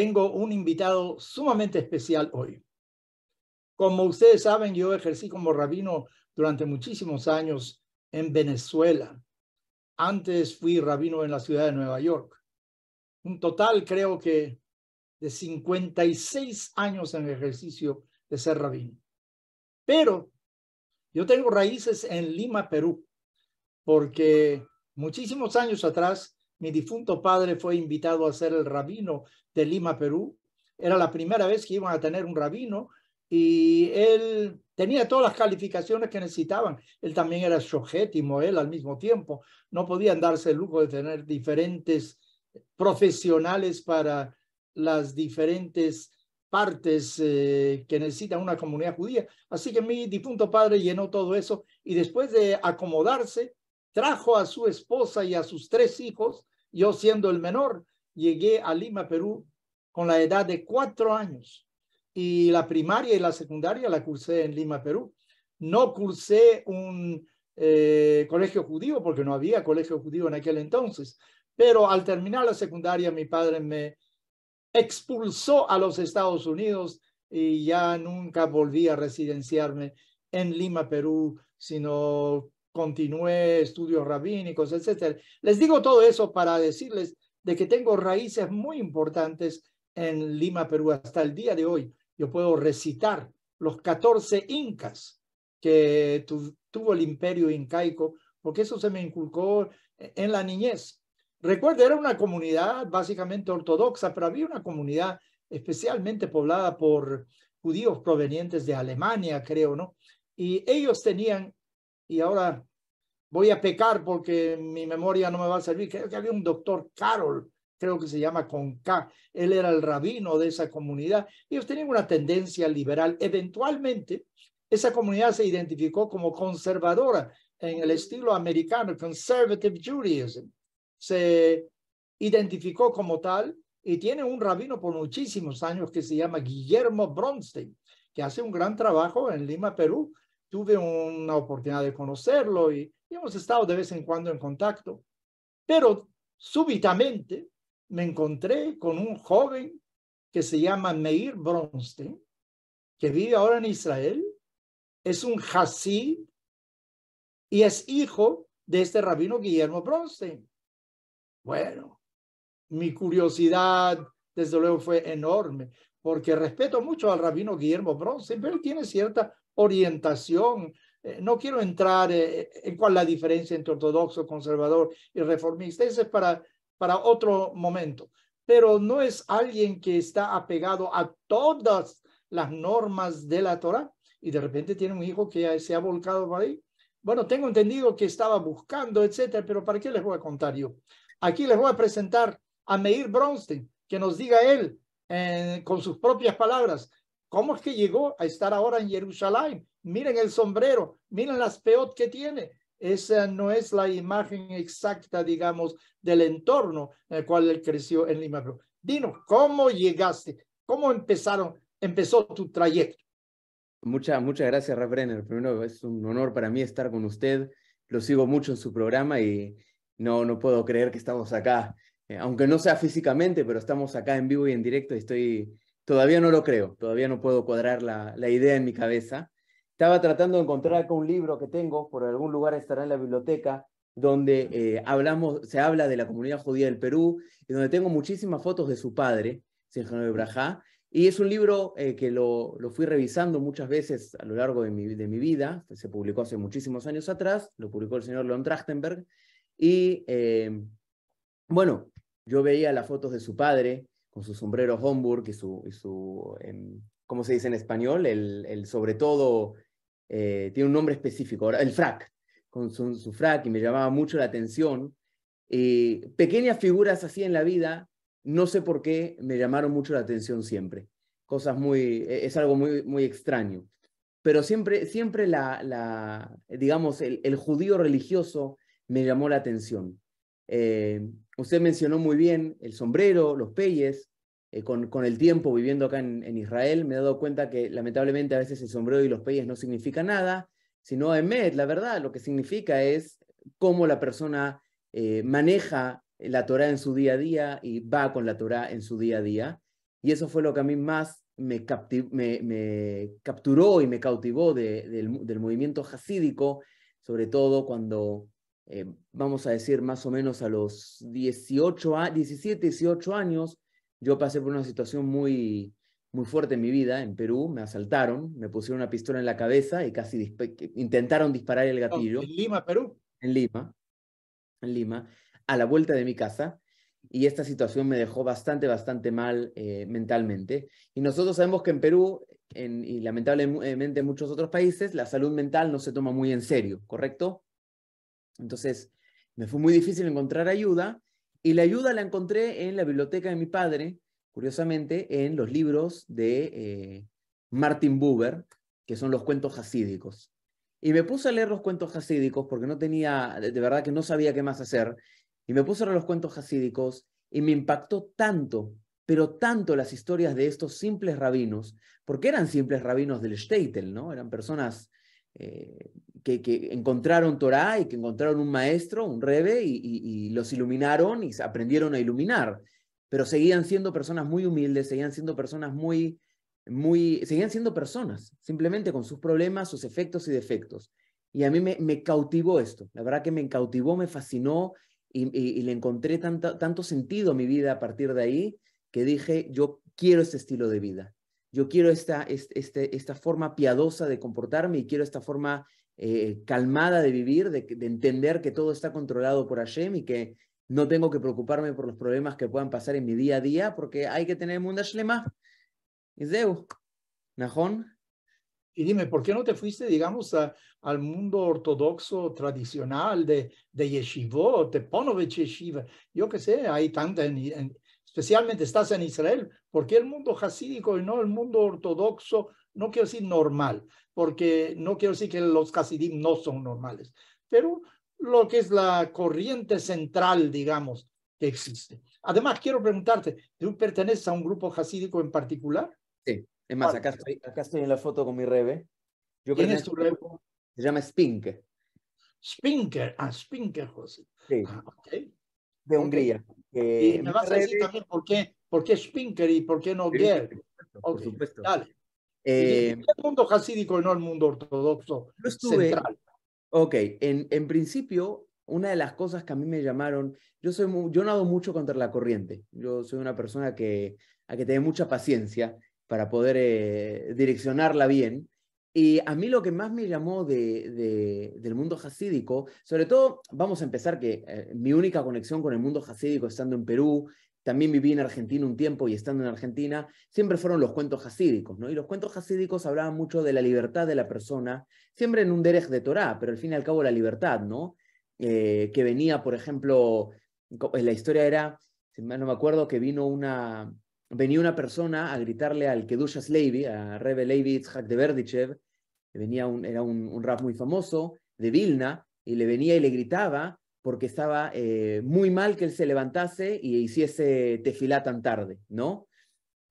tengo un invitado sumamente especial hoy. Como ustedes saben, yo ejercí como rabino durante muchísimos años en Venezuela. Antes fui rabino en la ciudad de Nueva York. Un total, creo que, de 56 años en ejercicio de ser rabino. Pero yo tengo raíces en Lima, Perú, porque muchísimos años atrás mi difunto padre fue invitado a ser el rabino de Lima, Perú. Era la primera vez que iban a tener un rabino y él tenía todas las calificaciones que necesitaban. Él también era shohet y moel al mismo tiempo. No podían darse el lujo de tener diferentes profesionales para las diferentes partes eh, que necesita una comunidad judía. Así que mi difunto padre llenó todo eso y después de acomodarse, Trajo a su esposa y a sus tres hijos, yo siendo el menor, llegué a Lima, Perú, con la edad de cuatro años. Y la primaria y la secundaria la cursé en Lima, Perú. No cursé un eh, colegio judío porque no había colegio judío en aquel entonces. Pero al terminar la secundaria, mi padre me expulsó a los Estados Unidos y ya nunca volví a residenciarme en Lima, Perú, sino continué estudios rabínicos, etc. Les digo todo eso para decirles de que tengo raíces muy importantes en Lima, Perú. Hasta el día de hoy yo puedo recitar los 14 incas que tuvo el imperio incaico, porque eso se me inculcó en la niñez. Recuerdo era una comunidad básicamente ortodoxa, pero había una comunidad especialmente poblada por judíos provenientes de Alemania, creo, ¿no? Y ellos tenían y ahora voy a pecar porque mi memoria no me va a servir. Creo que había un doctor Carol, creo que se llama Conca. él era el rabino de esa comunidad. Ellos tenían una tendencia liberal. Eventualmente, esa comunidad se identificó como conservadora en el estilo americano, conservative Judaism. Se identificó como tal y tiene un rabino por muchísimos años que se llama Guillermo Bronstein, que hace un gran trabajo en Lima, Perú, tuve una oportunidad de conocerlo y, hemos estado de vez en cuando en contacto. Pero súbitamente me encontré con un joven que se llama Meir Bronstein, que vive ahora en Israel, es un hasid y es hijo de este rabino Guillermo Bronstein. Bueno, mi curiosidad desde luego fue enorme, porque respeto mucho al rabino Guillermo Bronstein, pero él tiene cierta orientación. Eh, no quiero entrar eh, en cuál es la diferencia entre ortodoxo, conservador y reformista. Ese es para, para otro momento. Pero no es alguien que está apegado a todas las normas de la Torah y de repente tiene un hijo que se ha volcado por ahí. Bueno, tengo entendido que estaba buscando, etcétera, pero ¿para qué les voy a contar yo? Aquí les voy a presentar a Meir Bronstein, que nos diga él eh, con sus propias palabras ¿Cómo es que llegó a estar ahora en Jerusalén? Miren el sombrero, miren las peot que tiene. Esa no es la imagen exacta, digamos, del entorno en el cual él creció en Lima. Dinos, ¿cómo llegaste? ¿Cómo empezaron, empezó tu trayecto? Muchas, muchas gracias, Brenner. Primero, es un honor para mí estar con usted. Lo sigo mucho en su programa y no, no puedo creer que estamos acá. Eh, aunque no sea físicamente, pero estamos acá en vivo y en directo y estoy Todavía no lo creo, todavía no puedo cuadrar la, idea en mi cabeza. Estaba tratando de encontrar acá un libro que tengo, por algún lugar estará en la biblioteca, donde eh, hablamos, se habla de la comunidad judía del Perú, y donde tengo muchísimas fotos de su padre, señor Brajá, y es un libro eh, que lo, fui revisando muchas veces a lo largo de mi, de mi, vida, se publicó hace muchísimos años atrás, lo publicó el señor Leon Trachtenberg, y eh, bueno, yo veía las fotos de su padre, con su sombrero Homburg y su, y su em, ¿cómo se dice en español? El, sobre todo, eh, tiene un nombre específico, el frac, con su, su frac, y me llamaba mucho la atención. y pequeñas figuras así en la vida, no sé por qué, me llamaron mucho la atención siempre. Cosas muy, e, es algo muy, muy extraño. Pero siempre, siempre la, la digamos, el, el judío religioso me llamó la atención. Eh, Usted mencionó muy bien el sombrero, los peyes. Eh, con, el tiempo viviendo acá en, Israel, me he dado cuenta que lamentablemente a veces el sombrero y los peyes no significa nada, sino Emet, la verdad, lo que significa es cómo la persona eh, maneja la Torah en su día a día y va con la Torah en su día a día. Y eso fue lo que a mí más me, capturó y me cautivó del, del movimiento hasídico, sobre todo cuando eh, vamos a decir más o menos a los 18, 17, 18 años, yo pasé por una situación muy, muy fuerte en mi vida en Perú, me asaltaron, me pusieron una pistola en la cabeza y casi intentaron disparar el gatillo. En Lima, Perú. En Lima, en Lima, a la vuelta de mi casa. Y esta situación me dejó bastante, bastante mal eh, mentalmente. Y nosotros sabemos que en Perú, en, y lamentablemente en muchos otros países, la salud mental no se toma muy en serio, ¿correcto? Entonces, me fue muy difícil encontrar ayuda y la ayuda la encontré en la biblioteca de mi padre, curiosamente, en los libros de eh, Martin Buber, que son los cuentos hasídicos. Y me puse a leer los cuentos hasídicos porque no tenía, de verdad que no sabía qué más hacer. Y me puse a leer los cuentos hasídicos y me impactó tanto, pero tanto las historias de estos simples rabinos, porque eran simples rabinos del shtetl, ¿no? Eran personas eh, que, encontraron Torah y que encontraron un maestro, un rebe, y, los iluminaron y aprendieron a iluminar. Pero seguían siendo personas muy humildes, seguían siendo personas muy, muy, seguían siendo personas, simplemente con sus problemas, sus efectos y defectos. Y a mí me, me cautivó esto, la verdad que me cautivó, me fascinó y, le encontré tanto, tanto sentido a mi vida a partir de ahí que dije, yo quiero este estilo de vida, yo quiero esta, este, este esta forma piadosa de comportarme y quiero esta forma eh, calmada de vivir, de, entender que todo está controlado por Hashem y que no tengo que preocuparme por los problemas que puedan pasar en mi día a día, porque hay que tener mundo Shlema. Y Y dime, ¿por qué no te fuiste, digamos, al mundo ortodoxo tradicional de, de Yeshivot, de Ponovich Yeshiva? Yo qué sé, hay tanta, especialmente estás en Israel, ¿por qué el mundo hasídico y no el mundo ortodoxo no quiero decir normal, porque no quiero decir que los casidí no son normales, pero lo que es la corriente central, digamos, que existe. Además, quiero preguntarte, ¿tú perteneces a un grupo hasídico en particular? Sí, es más, acá estoy, acá estoy en la foto con mi rebe. Yo ¿Quién es tu rebe? Se llama Spinker. Spinker, ah, Spinker, José. Sí. Ah, De Hungría. y me vas a decir también por qué, por qué Spinker y por qué no por supuesto. Dale. Eh, el mundo jasídico y no el mundo ortodoxo central. Ok, en, principio, una de las cosas que a mí me llamaron, yo, soy muy, yo nado mucho contra la corriente, yo soy una persona que, a que tiene mucha paciencia para poder eh, direccionarla bien. Y a mí lo que más me llamó de, del mundo jasídico, sobre todo, vamos a empezar que eh, mi única conexión con el mundo jasídico estando en Perú, también viví en Argentina un tiempo y estando en Argentina, siempre fueron los cuentos hasídicos, ¿no? Y los cuentos hasídicos hablaban mucho de la libertad de la persona, siempre en un derech de Torah, pero al fin y al cabo la libertad, ¿no? Eh, que venía, por ejemplo, eh, la historia era, no me acuerdo, que vino una, venía una persona a gritarle al Kedushas Levy, a Rebe Leibitz Itzhak de Verdichev, que venía un, era un, un rap muy famoso de Vilna, y le venía y le gritaba, porque estaba eh, muy mal que él se levantase y hiciese tefilá tan tarde, ¿no?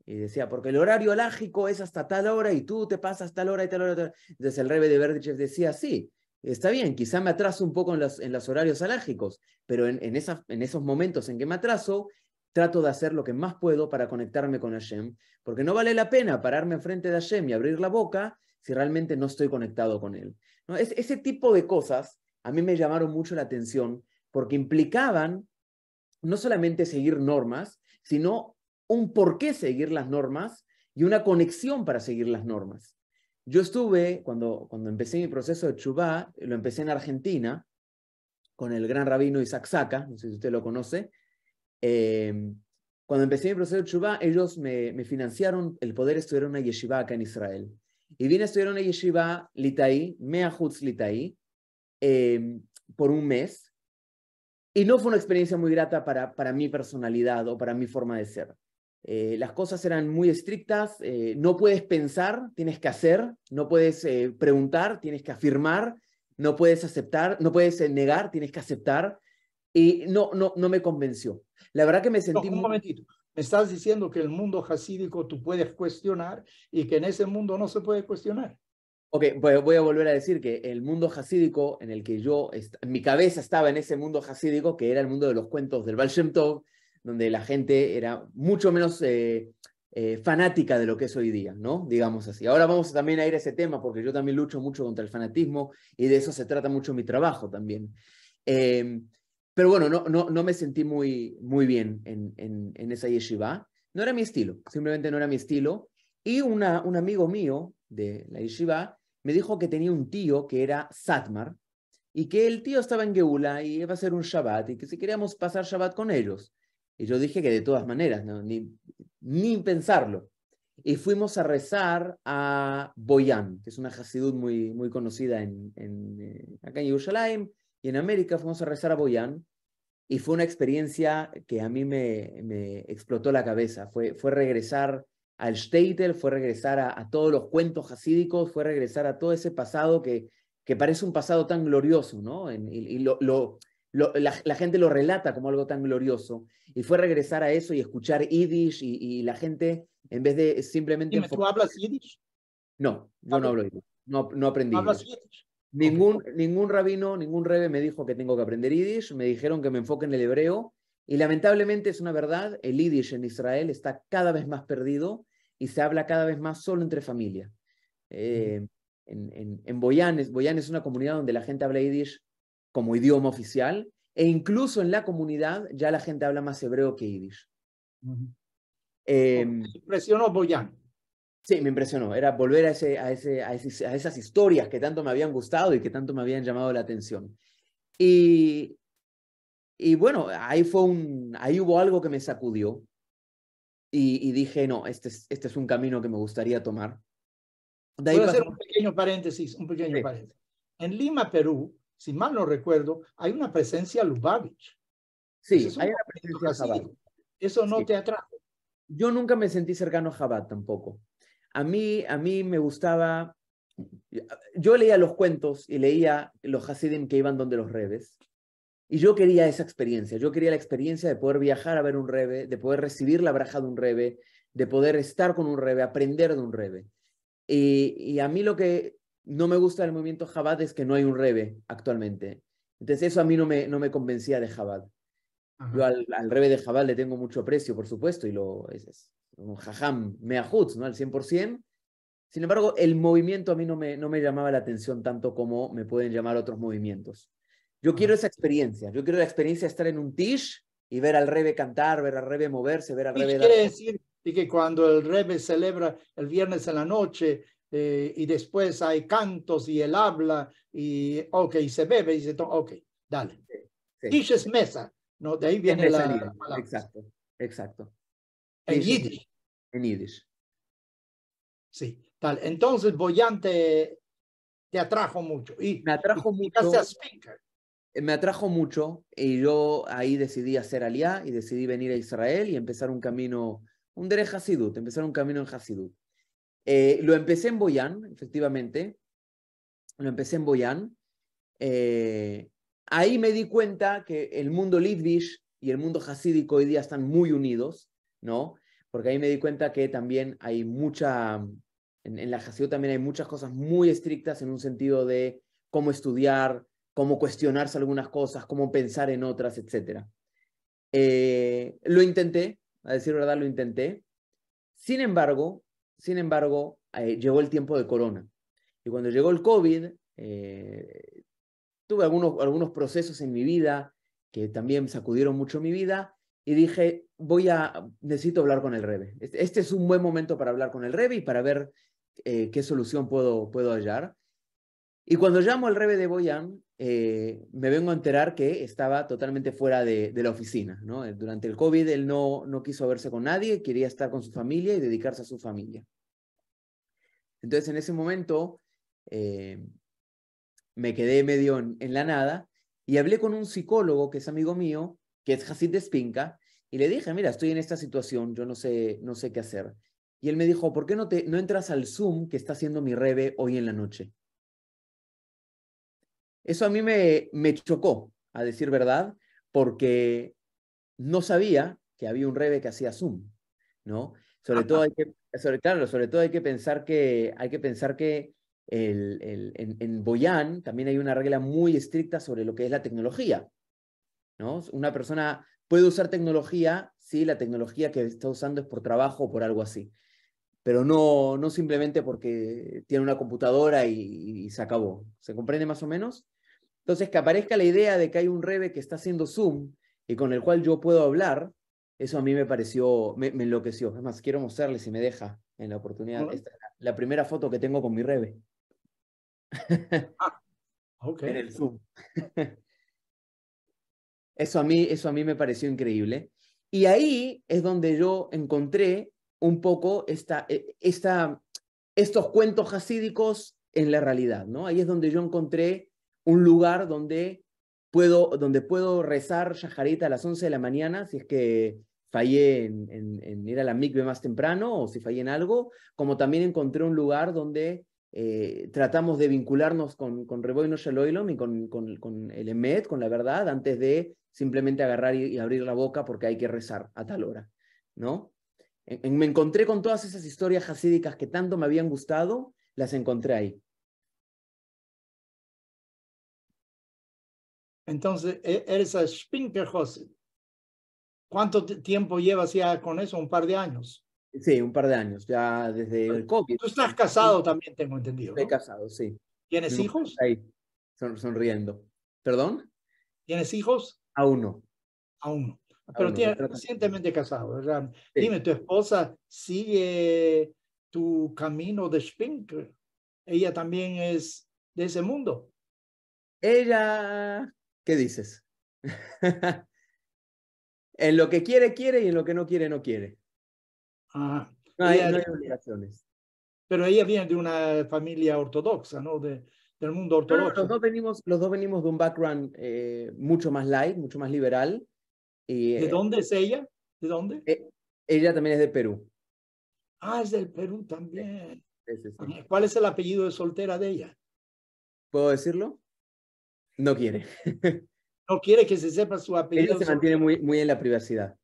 Y decía, porque el horario alágico es hasta tal hora y tú te pasas tal hora y tal hora. desde Entonces el rebe de Berdichev decía, sí, está bien, quizá me atraso un poco en los, horarios alágicos, pero en, en, en esos momentos en que me atraso, trato de hacer lo que más puedo para conectarme con Hashem, porque no vale la pena pararme enfrente de Hashem y abrir la boca si realmente no estoy conectado con él. ¿No? Es, ese tipo de cosas a mí me llamaron mucho la atención porque implicaban no solamente seguir normas, sino un por qué seguir las normas y una conexión para seguir las normas. Yo estuve, cuando, cuando empecé mi proceso de Chubá, lo empecé en Argentina, con el gran rabino Isaac Saca, no sé si usted lo conoce. Eh, cuando empecé mi proceso de Chubá, ellos me, financiaron el poder estudiar una yeshiva acá en Israel. Y vine a estudiar una yeshiva litaí, Meahutz litaí, Em, por un mes. Y no fue una experiencia muy grata para, para mi personalidad o para mi forma de ser. Eh, las cosas eran muy estrictas, eh, no puedes pensar, tienes que hacer, no puedes eh, preguntar, tienes que afirmar, no puedes aceptar, no puedes negar, tienes que aceptar. Y no, no, no me convenció. La verdad que me sentí... un momentito. Me estás diciendo que el mundo jasídico tú puedes cuestionar y que en ese mundo no se puede cuestionar. Ok, voy a volver a decir que el mundo jasídico en el que yo, en mi cabeza estaba en ese mundo jasídico, que era el mundo de los cuentos del Baal Shem Tov, donde la gente era mucho menos eh, eh, fanática de lo que es hoy día, ¿no? Digamos así. Ahora vamos también a ir a ese tema, porque yo también lucho mucho contra el fanatismo y de eso se trata mucho mi trabajo también. Em, pero bueno, no, no, no me sentí muy, muy bien en, en, esa yeshiva. No era mi estilo, simplemente no era mi estilo. Y una, un amigo mío de la yeshiva me dijo que tenía un tío que era Satmar y que el tío estaba en Geula y iba a ser un Shabbat y que si queríamos pasar Shabbat con ellos. Y yo dije que de todas maneras, ni, ni, pensarlo. Y fuimos a rezar a Boyan, que es una hasidut muy, muy conocida en, en, eh, acá en Yerushalayim y en América. Fuimos a rezar a Boyan, y fue una experiencia que a mí me, me explotó la cabeza. Fue, fue regresar al Shtetl, fue regresar a, todos los cuentos hasídicos, fue regresar a todo ese pasado que, que parece un pasado tan glorioso, ¿no? y, lo, la, gente lo relata como algo tan glorioso. Y fue regresar a eso y escuchar Yiddish y, la gente, en vez de simplemente... no ¿Tú hablas Yiddish? No, no hablo Yiddish. No, no aprendí. Ningún, ningún rabino, ningún rebe me dijo que tengo que aprender Yiddish, me dijeron que me enfoque en el hebreo. Y lamentablemente es una verdad, el Yiddish en Israel está cada vez más perdido y se habla cada vez más solo entre familias. Eh, en, en, en Boyán, es una comunidad donde la gente habla yiddish como idioma oficial, e incluso en la comunidad ya la gente habla más hebreo que yiddish. Em, ¿Te impresionó Boyán? Sí, me impresionó. Era volver a, a, ese, a, ese, a, esas historias que tanto me habían gustado y que tanto me habían llamado la atención. Y, y bueno, ahí, fue un, ahí hubo algo que me sacudió y, dije, no, este es, este es un camino que me gustaría tomar. Voy a hacer un pequeño paréntesis, un pequeño paréntesis. En Lima, Perú, si mal no recuerdo, hay una presencia Lubavitch. Sí, hay una presencia Jabat. Eso no te atrajo. Yo nunca me sentí cercano a Jabat tampoco. A mí, a mí me gustaba, yo leía los cuentos y leía los Hasidim que iban donde los rebes, y yo quería esa experiencia, yo quería la experiencia de poder viajar a ver un rebe, de poder recibir la braja de un rebe, de poder estar con un rebe, aprender de un rebe. Eh, y, a mí lo que no me gusta del movimiento Jabad es que no hay un rebe actualmente. Entonces eso a mí no me, no me convencía de Jabad. Yo al, reve de Jabal le tengo mucho aprecio, por supuesto, y lo es, un jajam, meahutz, ¿no? Al 100%. Sin embargo, el movimiento a mí no me, no me llamaba la atención tanto como me pueden llamar otros movimientos. Yo quiero esa experiencia. Yo quiero la experiencia de estar en un tish y ver al Rebe cantar, ver al Rebe moverse, ver al Rebe. Quiere decir decir que cuando el Rebe celebra el viernes en la noche eh, y después hay cantos y él habla y ok, se bebe y se toma, ok, dale. Tish es mesa, ¿no? De ahí viene la, Exacto, exacto. En Yiddish. En Yiddish. Sí, tal. Entonces, Boyante te atrajo mucho. Y, Me atrajo mucho. Gracias, Speaker me atrajo mucho y yo ahí decidí hacer aliá y decidí venir a Israel y empezar un camino, un derecho Hasidut, empezar un camino en Hasidut. Eh, lo empecé en Boyán, efectivamente, lo empecé en Boyán. Eh, ahí me di cuenta que el mundo Litvish y el mundo hasídico hoy día están muy unidos, ¿no? Porque ahí me di cuenta que también hay mucha, en, en la Hasidut también hay muchas cosas muy estrictas en un sentido de cómo estudiar, cómo cuestionarse algunas cosas, cómo pensar en otras, etc. Eh, lo intenté, a decir verdad, lo intenté. Sin embargo, sin embargo, eh, llegó el tiempo de corona. Y cuando llegó el COVID, eh, tuve algunos, algunos procesos en mi vida que también sacudieron mucho mi vida y dije, voy a, necesito hablar con el Rebe. Este, este es un buen momento para hablar con el Rebe y para ver qué solución puedo, puedo hallar. Y cuando llamo al Rebe de Boyan, eh, me vengo a enterar que estaba totalmente fuera de, la oficina. Eh, durante el COVID él no, no quiso verse con nadie, quería estar con su familia y dedicarse a su familia. Entonces en ese momento eh, me quedé medio en, la nada y hablé con un psicólogo que es amigo mío, que es de Despinca, y le dije, mira, estoy en esta situación, yo no sé, no sé qué hacer. Y él me dijo, ¿por qué no, te, no entras al Zoom que está haciendo mi rebe hoy en la noche? Eso a mí me, chocó, a decir verdad, porque no sabía que había un Rebe que hacía Zoom, ¿no? Sobre todo hay que, sobre, todo hay que pensar que, hay que, pensar que en, en, Boyán también hay una regla muy estricta sobre lo que es la tecnología, ¿no? Una persona puede usar tecnología si la tecnología que está usando es por trabajo o por algo así, pero no, no simplemente porque tiene una computadora y se acabó. ¿Se comprende más o menos? Entonces, que aparezca la idea de que hay un rebe que está haciendo Zoom y con el cual yo puedo hablar, eso a mí me pareció, me, enloqueció. Es más, quiero mostrarle si me deja en la oportunidad. la, primera foto que tengo con mi rebe. Ah, en el Zoom. eso, a mí, eso a mí me pareció increíble. Y ahí es donde yo encontré un poco esta, e, estos cuentos hasídicos en la realidad, ¿no? Ahí es donde yo encontré un lugar donde puedo, donde puedo rezar Shaharita a las 11 de la mañana, si es que fallé en, ir a la mikve más temprano o si fallé en algo, como también encontré un lugar donde eh, tratamos de vincularnos con, con Reboino Shaloilom y con, el Emet, con la verdad, antes de simplemente agarrar y, abrir la boca porque hay que rezar a tal hora, ¿no? me encontré con todas esas historias hasídicas que tanto me habían gustado, las encontré ahí. Entonces, e, eres a Spinker José. ¿Cuánto tiempo llevas ya con eso? Un par de años. Sí, un par de años, ya desde el COVID. Tú estás casado también, tengo entendido. Estoy casado, sí. ¿Tienes hijos? Ahí, sonriendo. ¿Perdón? ¿Tienes hijos? A uno. A uno. Pero tienes recientemente casado, ¿verdad? Dime, ¿tu esposa sigue tu camino de Spinker? ¿Ella también es de ese mundo? Ella ¿Qué dices? en lo que quiere, quiere y en lo que no quiere, no quiere. Ah, no, hay, no obligaciones. Pero ella viene de una familia ortodoxa, ¿no? del mundo ortodoxo. los, dos venimos, los dos venimos de un background eh, mucho más light, mucho más liberal. ¿De eh, dónde es ella? ¿De dónde? Eh, ella también es de Perú. Ah, es del Perú también. ¿Cuál es el apellido de soltera de ella? ¿Puedo decirlo? No quiere. no quiere que se sepa su apellido. Ella se mantiene muy, muy en la privacidad.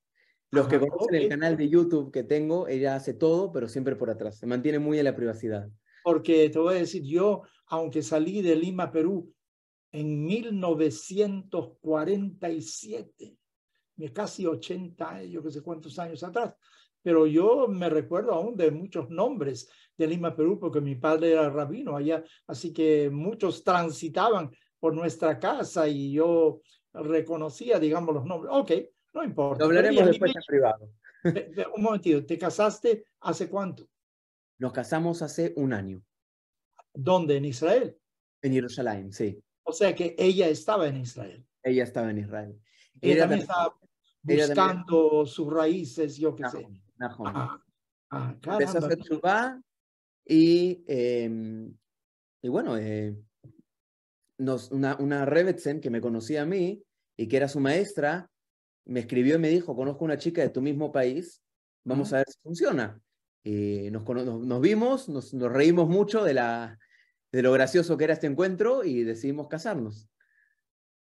Los que conocen el canal de YouTube que tengo, ella hace todo, pero siempre por atrás. Se mantiene muy en la privacidad. Porque te voy a decir, yo, aunque salí de Lima, Perú, en 1947, casi 80, eh, yo que sé cuántos años atrás, pero yo me recuerdo aún de muchos nombres de Lima, Perú, porque mi padre era rabino allá, así que muchos transitaban por nuestra casa y yo reconocía, digamos, los nombres. Ok, no importa. Lo hablaremos después en privado. Un momentito, ¿te casaste hace cuánto? Nos casamos hace un año. ¿Dónde? ¿En Israel? En Jerusalén, sí. O sea que ella estaba en Israel. Ella estaba en Israel. Ella, también, estaba buscando sus raíces, yo qué sé. ah, ah, Empezó a hacer y, eh, y bueno, eh, nos, una, una que me conocía a mí y que era su maestra, me escribió y me dijo, conozco una chica de tu mismo país, vamos a ver si funciona. Y nos, nos, vimos, nos, reímos mucho de, la, de lo gracioso que era este encuentro y decidimos casarnos.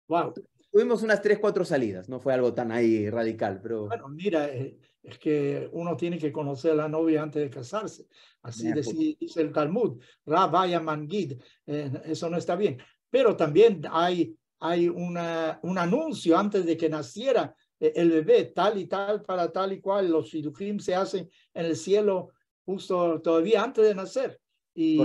Wow. Tuvimos unas tres, cuatro salidas, no fue algo tan ahí radical, pero... Bueno, mira, eh, es que uno tiene que conocer a la novia antes de casarse. Así pues. dice el Talmud, Rabaya Mangid, eh, eso no está bien pero también hay, hay una, un anuncio antes de que naciera eh, el bebé, tal y tal, para tal y cual, los cirujines se hacen en el cielo justo todavía antes de nacer. Y,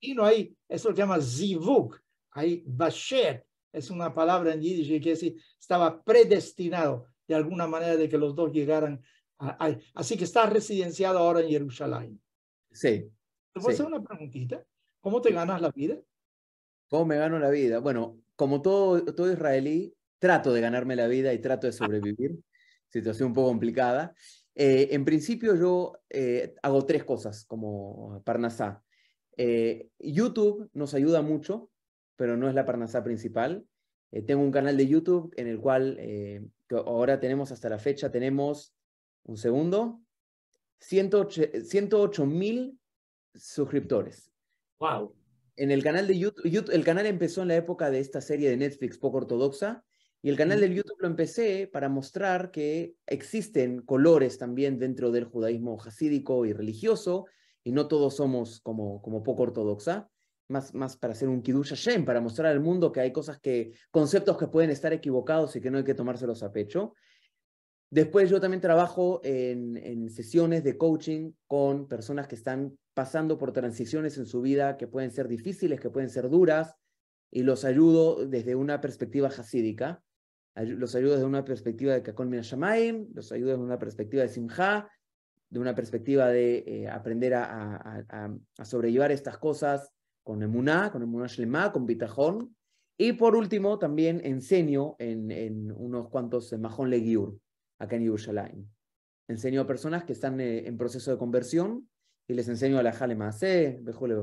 y no hay, eso lo llama zivug, hay basher, es una palabra en yiddish que quiere estaba predestinado de alguna manera de que los dos llegaran. así que está residenciado ahora en Jerusalén. Sí. ¿Te puedo hacer una preguntita? ¿Cómo te ganas la vida? ¿Cómo me gano la vida? Bueno, como todo, israelí, trato de ganarme la vida y trato de sobrevivir. Situación un poco complicada. Eh, en principio yo eh, hago tres cosas como Parnasá. Eh, YouTube nos ayuda mucho, pero no es la Parnasá principal. tengo un canal de YouTube en el cual ahora tenemos hasta la fecha, tenemos, un segundo, 108 mil suscriptores. ¡Wow! en el canal de YouTube, el canal empezó en la época de esta serie de Netflix poco ortodoxa, y el canal del YouTube lo empecé para mostrar que existen colores también dentro del judaísmo hasídico y religioso, y no todos somos como, como poco ortodoxa, más, más para hacer un kidush Hashem, para mostrar al mundo que hay cosas que, conceptos que pueden estar equivocados y que no hay que tomárselos a pecho. Después yo también trabajo en, en sesiones de coaching con personas que están pasando por transiciones en su vida que pueden ser difíciles, que pueden ser duras, y los ayudo desde una perspectiva hasídica, los ayudo desde una perspectiva de Kakon Minashamayim, los ayudo desde una perspectiva de Simha, de una perspectiva de eh, aprender a, sobrellevar estas cosas con Emuná, con Emuná Shlema, con Bitajón. Y por último, también enseño en, unos cuantos en Legiur, acá en Yerushalayim. Enseño a personas que están eh, en proceso de conversión y les enseño a la jale maase, bejule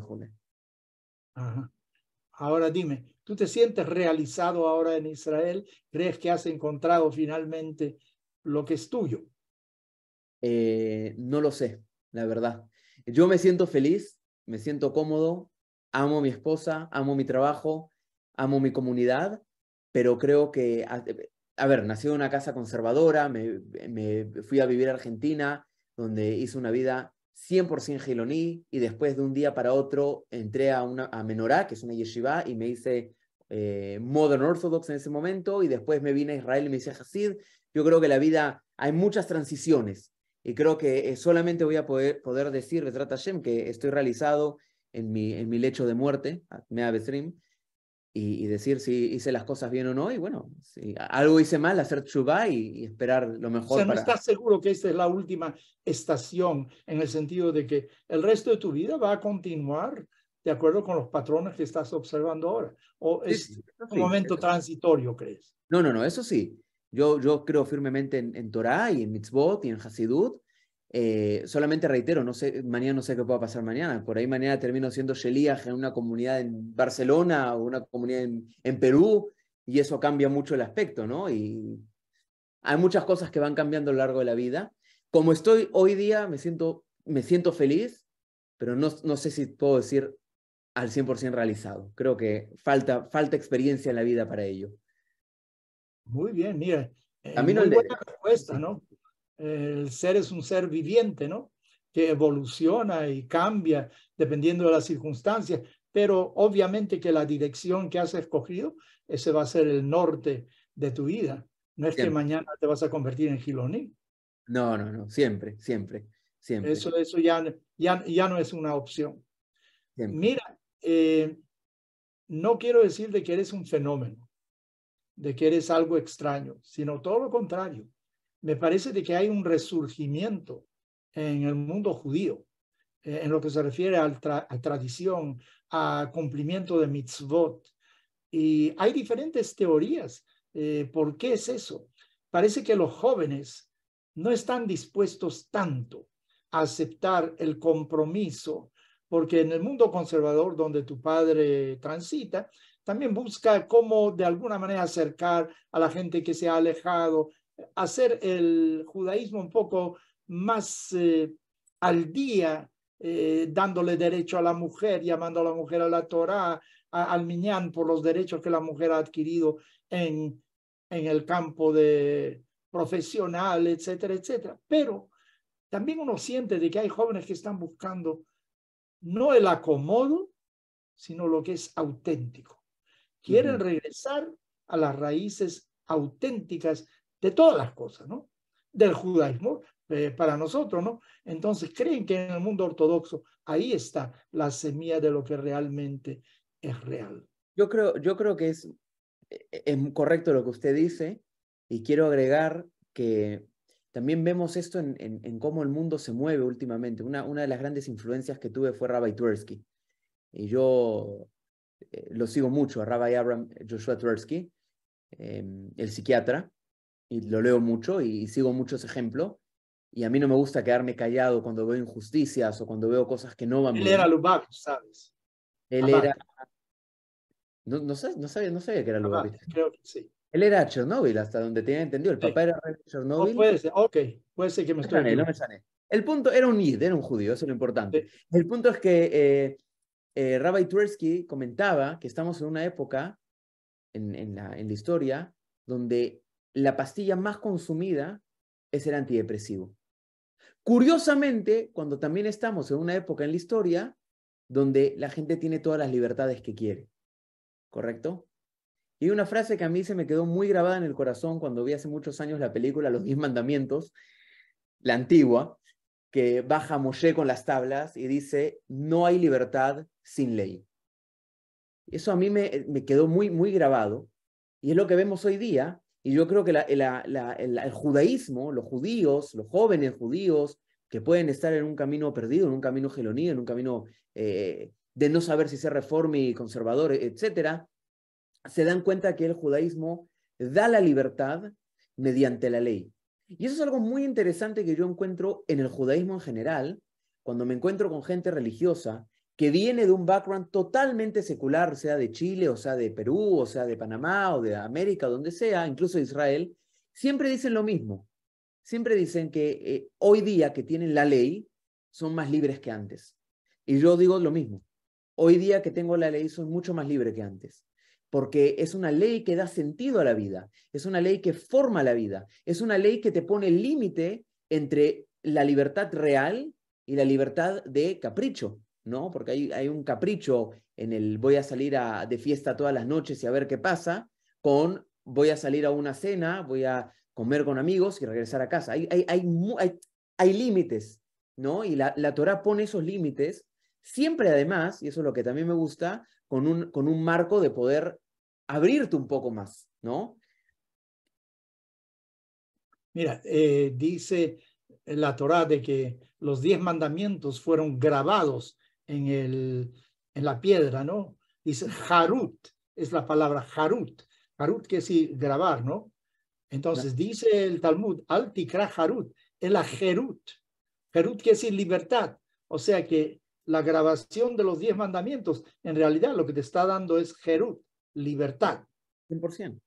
Ahora dime, ¿tú te sientes realizado ahora en Israel? ¿Crees que has encontrado finalmente lo que es tuyo? Eh, no lo sé, la verdad. Yo me siento feliz, me siento cómodo, amo a mi esposa, amo mi trabajo, amo mi comunidad, pero creo que, a, ver, nací en una casa conservadora, me fui a vivir a Argentina, donde hice una vida 100% geloní y después de un día para otro entré a, una, Menorá, que es una yeshiva, y me hice eh, Modern Orthodox en ese momento y después me vine a Israel y me hice Hasid. Yo creo que la vida, hay muchas transiciones y creo que eh, solamente voy a poder, poder decir, Betrat que estoy realizado en mi, en mi lecho de muerte, Mea Besrim, y, decir si hice las cosas bien o no. Y bueno, si algo hice mal, hacer chubá y, esperar lo mejor. O no estás seguro que esta es la última estación en el sentido de que el resto de tu vida va a continuar de acuerdo con los patrones que estás observando ahora. ¿O es un momento transitorio, crees? No, no, no, eso sí. Yo, yo creo firmemente en, en Torah y en Mitzvot y en Hasidut eh, solamente reitero, no sé, mañana no sé qué pueda pasar mañana. Por ahí mañana termino siendo Sheliach en una comunidad en Barcelona o una comunidad en, Perú y eso cambia mucho el aspecto, ¿no? Y hay muchas cosas que van cambiando a lo largo de la vida. Como estoy hoy día, me siento, me siento feliz, pero no, sé si puedo decir al 100% realizado. Creo que falta, falta experiencia en la vida para ello. Muy bien, mira. Eh, Camino muy buena respuesta, ¿no? el ser es un ser viviente, ¿no? Que evoluciona y cambia dependiendo de las circunstancias, pero obviamente que la dirección que has escogido, ese va a ser el norte de tu vida. No es que mañana te vas a convertir en giloni. No, no, no, siempre, siempre, siempre. Eso, eso ya, ya, no es una opción. Mira, eh, no quiero decir de que eres un fenómeno, de que eres algo extraño, sino todo lo contrario me parece de que hay un resurgimiento en el mundo judío eh, en lo que se refiere a, tradición, a cumplimiento de mitzvot. Y hay diferentes teorías. Eh, ¿Por qué es eso? Parece que los jóvenes no están dispuestos tanto a aceptar el compromiso, porque en el mundo conservador donde tu padre transita, también busca cómo de alguna manera acercar a la gente que se ha alejado, hacer el judaísmo un poco más eh, al día, eh, dándole derecho a la mujer, llamando a la mujer a la Torá, al Miñán por los derechos que la mujer ha adquirido en, en el campo de profesional, etcétera, etcétera. Pero también uno siente de que hay jóvenes que están buscando no el acomodo, sino lo que es auténtico. Quieren regresar a las raíces auténticas de todas las cosas, ¿no? Del judaísmo eh, para nosotros, ¿no? Entonces creen que en el mundo ortodoxo ahí está la semilla de lo que realmente es real. Yo creo, yo creo que es, es eh, em, correcto lo que usted dice y quiero agregar que también vemos esto en, en, cómo el mundo se mueve últimamente. Una, una de las grandes influencias que tuve fue Rabbi Tversky. Y yo eh, lo sigo mucho, a Rabbi Abraham Joshua Tversky, em, el psiquiatra y lo leo mucho y, sigo muchos ejemplos, y a mí no me gusta quedarme callado cuando veo injusticias o cuando veo cosas que no van bien. Él era Lubavitch, ¿sabes? Él era... No, no, sé, no, sabía, no que era Lubavitch. Creo que sí. Él era Chernobyl, hasta donde tenía entendido. El papá era Chernobyl. puede ser, ok, puede ser que me estoy... no me sané. El punto, era un id, era un judío, eso es lo importante. El punto es que eh, eh Rabbi Tversky comentaba que estamos en una época en, en, la, en la historia donde la pastilla más consumida es el antidepresivo. Curiosamente, cuando también estamos en una época en la historia donde la gente tiene todas las libertades que quiere, ¿correcto? Y una frase que a mí se me quedó muy grabada en el corazón cuando vi hace muchos años la película Los Diez Mandamientos, la antigua, que baja Moshe con las tablas y dice, no hay libertad sin ley. Eso a mí me, me quedó muy, muy grabado. Y es lo que vemos hoy día y yo creo que el, judaísmo, los judíos, los jóvenes judíos, que pueden estar en un camino perdido, en un camino geloní, en un camino eh, de no saber si ser y conservador, e, etcétera, se dan cuenta que el judaísmo da la libertad mediante la ley. Y eso es algo muy interesante que yo encuentro en el judaísmo en general, cuando me encuentro con gente religiosa que viene de un background totalmente secular, sea de Chile, o sea de Perú, o sea de Panamá, o de América, donde sea, incluso de Israel, siempre dicen lo mismo. Siempre dicen que eh, hoy día que tienen la ley, son más libres que antes. Y yo digo lo mismo. Hoy día que tengo la ley, soy mucho más libre que antes. Porque es una ley que da sentido a la vida, es una ley que forma la vida, es una ley que te pone el límite entre la libertad real y la libertad de capricho ¿no? Porque hay, hay un capricho en el voy a salir a, de fiesta todas las noches y a ver qué pasa, con voy a salir a una cena, voy a comer con amigos y regresar a casa. Hay, hay, hay límites, ¿no? Y la, Torah pone esos límites, siempre además, y eso es lo que también me gusta, con un, con un marco de poder abrirte un poco más, ¿no? Mira, eh, dice la Torah de que los diez mandamientos fueron grabados en, el, en la piedra, ¿no? Dice Harut, es la palabra Harut. Harut que es grabar, ¿no? Entonces dice el Talmud, al tikra Harut, es la Jerut. Jerut que es libertad. O sea que la grabación de los diez mandamientos, en realidad lo que te está dando es Jerut, libertad. 100%.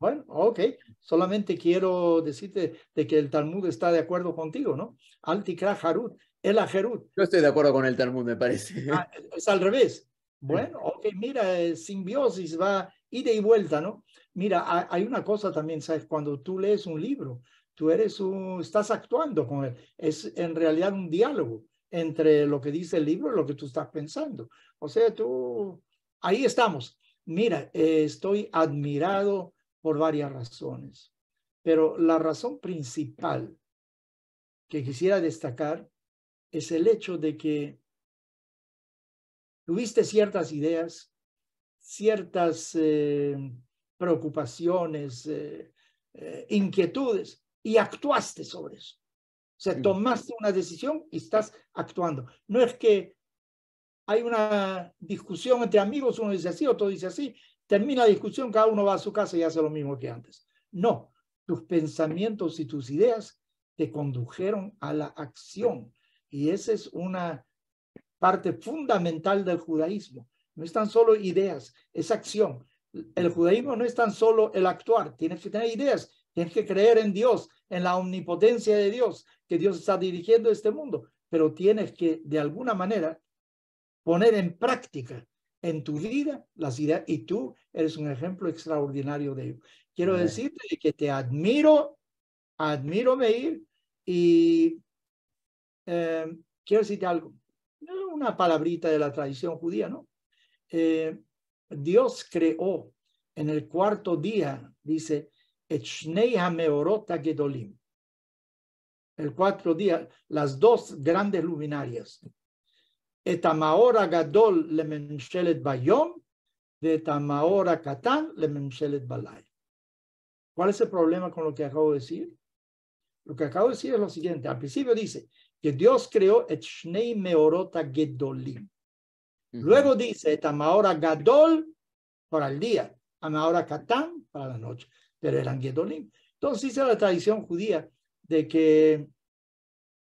Bueno, ok. Solamente quiero decirte de que el Talmud está de acuerdo contigo, ¿no? Al tikra Harut la Jerut. Yo estoy de acuerdo con el Talmud, me parece. Ah, es al revés. Bueno, ok, mira, eh, simbiosis va ida y vuelta, ¿no? Mira, hay una cosa también, ¿sabes? Cuando tú lees un libro, tú eres un, estás actuando con él. Es en realidad un diálogo entre lo que dice el libro y lo que tú estás pensando. O sea, tú, ahí estamos. Mira, eh, estoy admirado por varias razones, pero la razón principal que quisiera destacar es el hecho de que tuviste ciertas ideas, ciertas eh, preocupaciones, eh, eh, inquietudes y actuaste sobre eso. O sea, tomaste una decisión y estás actuando. No es que hay una discusión entre amigos, uno dice así, otro dice así, termina la discusión, cada uno va a su casa y hace lo mismo que antes. No, tus pensamientos y tus ideas te condujeron a la acción y esa es una parte fundamental del judaísmo. No es tan solo ideas, es acción. El judaísmo no es tan solo el actuar, tienes que tener ideas, tienes que creer en Dios, en la omnipotencia de Dios, que Dios está dirigiendo este mundo, pero tienes que de alguna manera poner en práctica en tu vida las ideas y tú eres un ejemplo extraordinario de ello. Quiero decirte que te admiro, admiro Meir y eh, quiero decirte algo, una palabrita de la tradición judía, ¿no? Eh, Dios creó en el cuarto día, dice, El cuarto día, las dos grandes luminarias. ¿Cuál es el problema con lo que acabo de decir? Lo que acabo de decir es lo siguiente. Al principio dice, que Dios creó et Luego dice, Gadol para el día, Amaora Katán para la noche, pero Gedolim. Entonces dice la tradición judía de que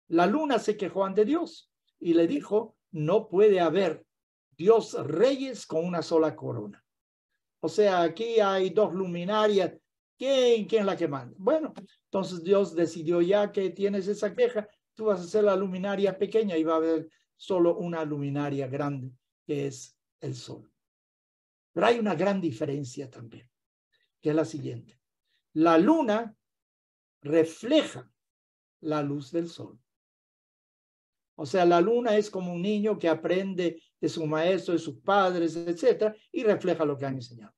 la luna se quejó ante Dios y le dijo, no puede haber Dios reyes con una sola corona. O sea, aquí hay dos luminarias. ¿Quién, quién es la que manda? Bueno, entonces Dios decidió ya que tienes esa queja, tú vas a hacer la luminaria pequeña y va a haber solo una luminaria grande, que es el sol. Pero hay una gran diferencia también, que es la siguiente. La luna refleja la luz del sol. O sea, la luna es como un niño que aprende de su maestro, de sus padres, etcétera, y refleja lo que han enseñado.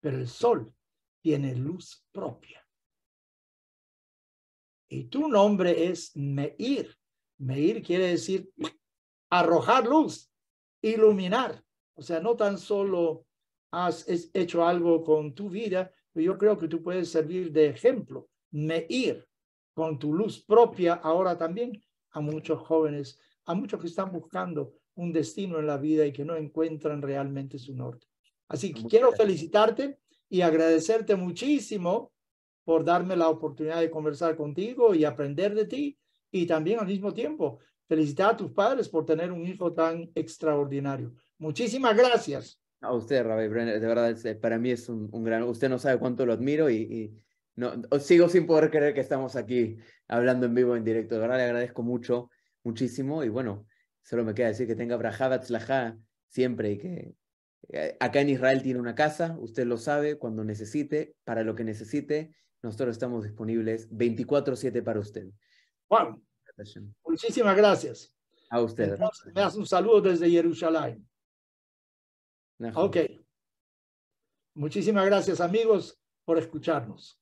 Pero el sol tiene luz propia. Y tu nombre es Meir. Meir quiere decir arrojar luz, iluminar. O sea, no tan solo has hecho algo con tu vida, pero yo creo que tú puedes servir de ejemplo, Meir, con tu luz propia ahora también a muchos jóvenes, a muchos que están buscando un destino en la vida y que no encuentran realmente su norte. Así que quiero felicitarte y agradecerte muchísimo por darme la oportunidad de conversar contigo y aprender de ti. Y también al mismo tiempo, felicitar a tus padres por tener un hijo tan extraordinario. Muchísimas gracias. A usted, Rabbi Brenner, de verdad, este, para mí es un, gran... Usted no sabe cuánto lo admiro y, no, sigo sin poder creer que estamos aquí hablando en vivo, en directo. De verdad, le agradezco mucho, muchísimo. Y bueno, solo me queda decir que tenga brajada Slajá siempre y que eh, acá en Israel tiene una casa, usted lo sabe, cuando necesite, para lo que necesite. Nosotros estamos disponibles 24/7 para usted. Juan, muchísimas gracias. A usted. me hace un saludo desde Jerusalén. Ok. Muchísimas gracias amigos por escucharnos.